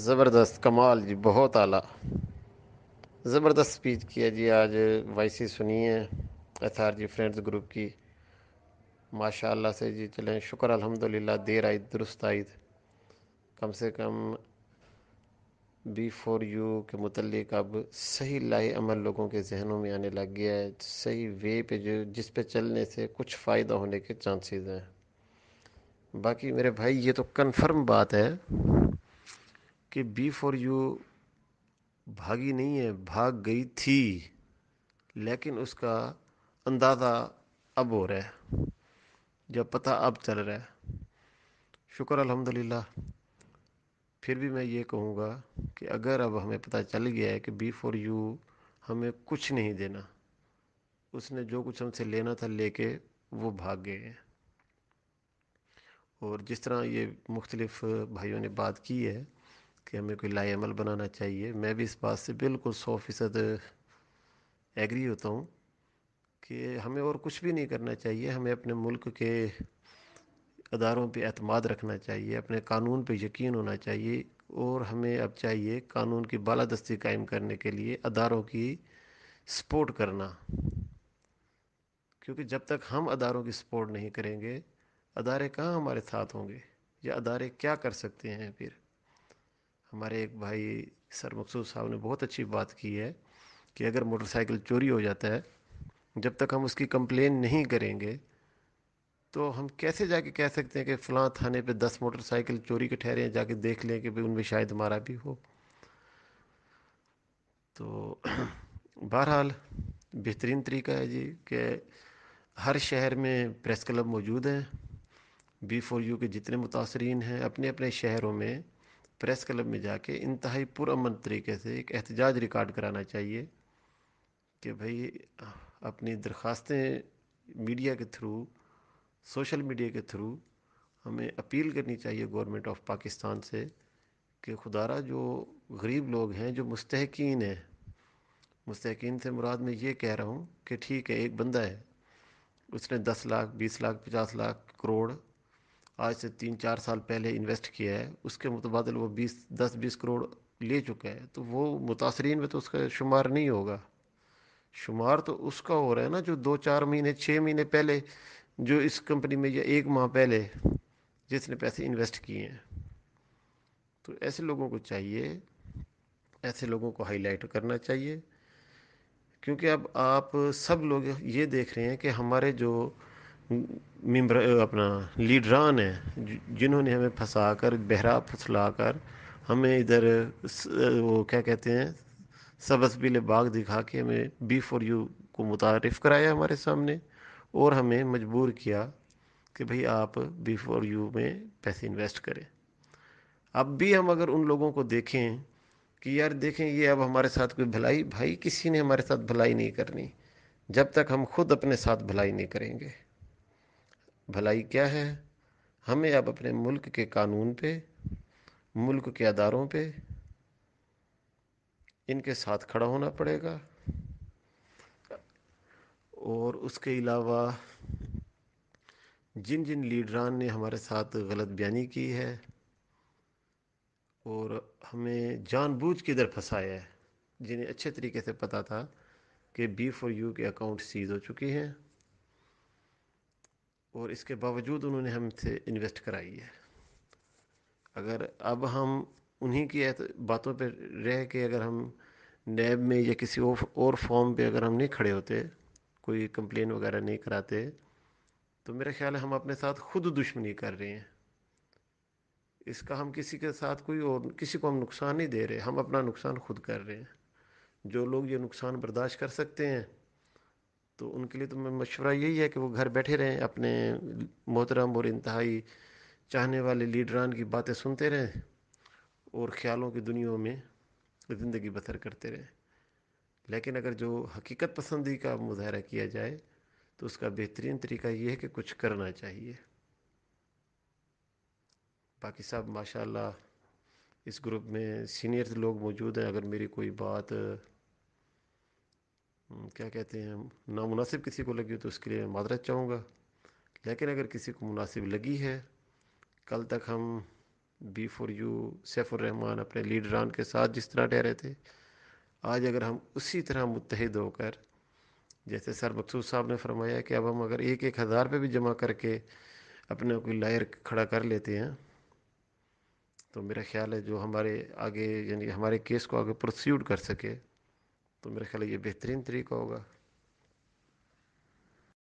ज़बरदस्त कमाल जी बहुत आला ज़बरदस्त स्पीच किया जी आज वाइसी सुनी है S R G friends group की माशाल्लाह से जी चलें शुक्र अल्हम्दुलिल्लाह देर आई दुरुस्त आई कम से कम बी फोर यू के मतलब अब सही लाए अमल लोगों के जहनों में आने लग गया है सही वे पे जो जिस पे चलने से कुछ फ़ायदा होने के चांसेस हैं बाकी मेरे भाई ये तो कन्फर्म बात है कि बी फॉर यू भागी नहीं है भाग गई थी लेकिन उसका अंदाज़ा अब हो रहा है जब पता अब चल रहा है शुक्र अल्हम्दुलिल्लाह फिर भी मैं ये कहूँगा कि अगर अब हमें पता चल गया है कि बी फॉर यू हमें कुछ नहीं देना उसने जो कुछ हमसे लेना था लेके वो भाग गए हैं और जिस तरह ये मुख्तलिफ़ भाइयों ने बात की है कि हमें कोई अमल बनाना चाहिए मैं भी इस बात से बिल्कुल सौ फ़ीसद एग्री होता हूँ कि हमें और कुछ भी नहीं करना चाहिए हमें अपने मुल्क के अदारों पे अतमाद रखना चाहिए अपने कानून पे यकीन होना चाहिए और हमें अब चाहिए कानून की बालादस्ती कायम करने के लिए अदारों की सपोर्ट करना क्योंकि जब तक हम अदारों की सपोर्ट नहीं करेंगे अदारे कहाँ हमारे साथ होंगे या अदारे क्या कर सकते हैं फिर हमारे एक भाई सर मकसूद साहब ने बहुत अच्छी बात की है कि अगर मोटरसाइकिल चोरी हो जाता है जब तक हम उसकी कंप्लेन नहीं करेंगे तो हम कैसे जाके कह सकते हैं कि फ़लाँ थाने पे दस मोटरसाइकिल चोरी के ठहरे हैं जाके देख लें कि भाई उनमें शायद हमारा भी हो तो बहरहाल बेहतरीन तरीका है जी कि हर शहर में प्रेस क्लब मौजूद हैं बी फोर यू के जितने मुतासरीन हैं अपने अपने शहरों में प्रेस क्लब में जाके इंतहाई पुरमन तरीके से एक एहतजाज रिकॉर्ड कराना चाहिए कि भाई अपनी दरख्वास्तें मीडिया के थ्रू सोशल मीडिया के थ्रू हमें अपील करनी चाहिए गवर्नमेंट ऑफ पाकिस्तान से कि खुदारा जो गरीब लोग हैं जो मुस्तकिन हैं मुस्तकिन से मुराद में ये कह रहा हूँ कि ठीक है एक बंदा है उसने दस लाख बीस लाख पचास लाख करोड़ आज से तीन चार साल पहले इन्वेस्ट किया है उसके मुतबादल वो बीस दस बीस करोड़ ले चुका है तो वो मुतासरीन में तो उसका शुमार नहीं होगा शुमार तो उसका हो रहा है ना जो दो चार महीने छः महीने पहले जो इस कंपनी में या एक माह पहले जिसने पैसे इन्वेस्ट किए हैं तो ऐसे लोगों को चाहिए ऐसे लोगों को हाईलाइट करना चाहिए क्योंकि अब आप सब लोग ये देख रहे हैं कि हमारे जो मम्बर अपना लीडरान हैं जिन्होंने हमें फंसा कर बहरा फुसला कर हमें इधर वो क्या कहते हैं सबस बिल बाग दिखा के हमें बी फॉर यू को मुतारफ़ कराया हमारे सामने और हमें मजबूर किया कि भाई आप बी फॉर यू में पैसे इन्वेस्ट करें अब भी हम अगर उन लोगों को देखें कि यार देखें ये अब हमारे साथ कोई भलाई भाई किसी ने हमारे साथ भलाई नहीं करनी जब तक हम खुद अपने साथ भलाई नहीं करेंगे भलाई क्या है हमें अब अपने मुल्क के कानून पे मुल्क के अदारों पे इनके साथ खड़ा होना पड़ेगा और उसके अलावा जिन जिन लीडरान ने हमारे साथ गलत बयानी की है और हमें जानबूझ के इधर फंसाया है जिन्हें अच्छे तरीके से पता था कि बी फॉर यू के अकाउंट सीज़ हो चुके हैं और इसके बावजूद उन्होंने हमसे इन्वेस्ट कराई है अगर अब हम उन्हीं की बातों पर रह के अगर हम नैब में या किसी और फॉर्म पे अगर हम नहीं खड़े होते कोई कंप्लेन वगैरह नहीं कराते तो मेरा ख्याल है हम अपने साथ खुद दुश्मनी कर रहे हैं इसका हम किसी के साथ कोई और किसी को हम नुकसान नहीं दे रहे हम अपना नुकसान खुद कर रहे हैं जो लोग ये नुकसान बर्दाश्त कर सकते हैं तो उनके लिए तो मैं मशवरा यही है कि वो घर बैठे रहें अपने मोहतरम और इंतहाई चाहने वाले लीडरान की बातें सुनते रहें और ख्यालों की दुनिया में ज़िंदगी बसर करते रहें लेकिन अगर जो हकीकत पसंदी का मुजाहरा किया जाए तो उसका बेहतरीन तरीका ये है कि कुछ करना चाहिए बाकी साहब माशाल्लाह इस ग्रुप में सीनियर लोग मौजूद हैं अगर मेरी कोई बात हम्म, क्या कहते हैं नामनासिब किसी को लगी हो तो उसके लिए मादरत चाहूँगा लेकिन अगर किसी को मुनासिब लगी है कल तक हम बी फॉर यू सैफुररहमान अपने लीडरान के साथ जिस तरह ठहरे थे आज अगर हम उसी तरह मुतहद होकर जैसे सर मकसूद साहब ने फरमाया कि अब हम अगर एक एक हज़ार पे भी जमा करके अपने कोई लायर खड़ा कर लेते हैं तो मेरा ख्याल है जो हमारे आगे यानी हमारे केस को आगे प्रोसीड कर सके तो मेरे ख्याल ये बेहतरीन तरीका होगा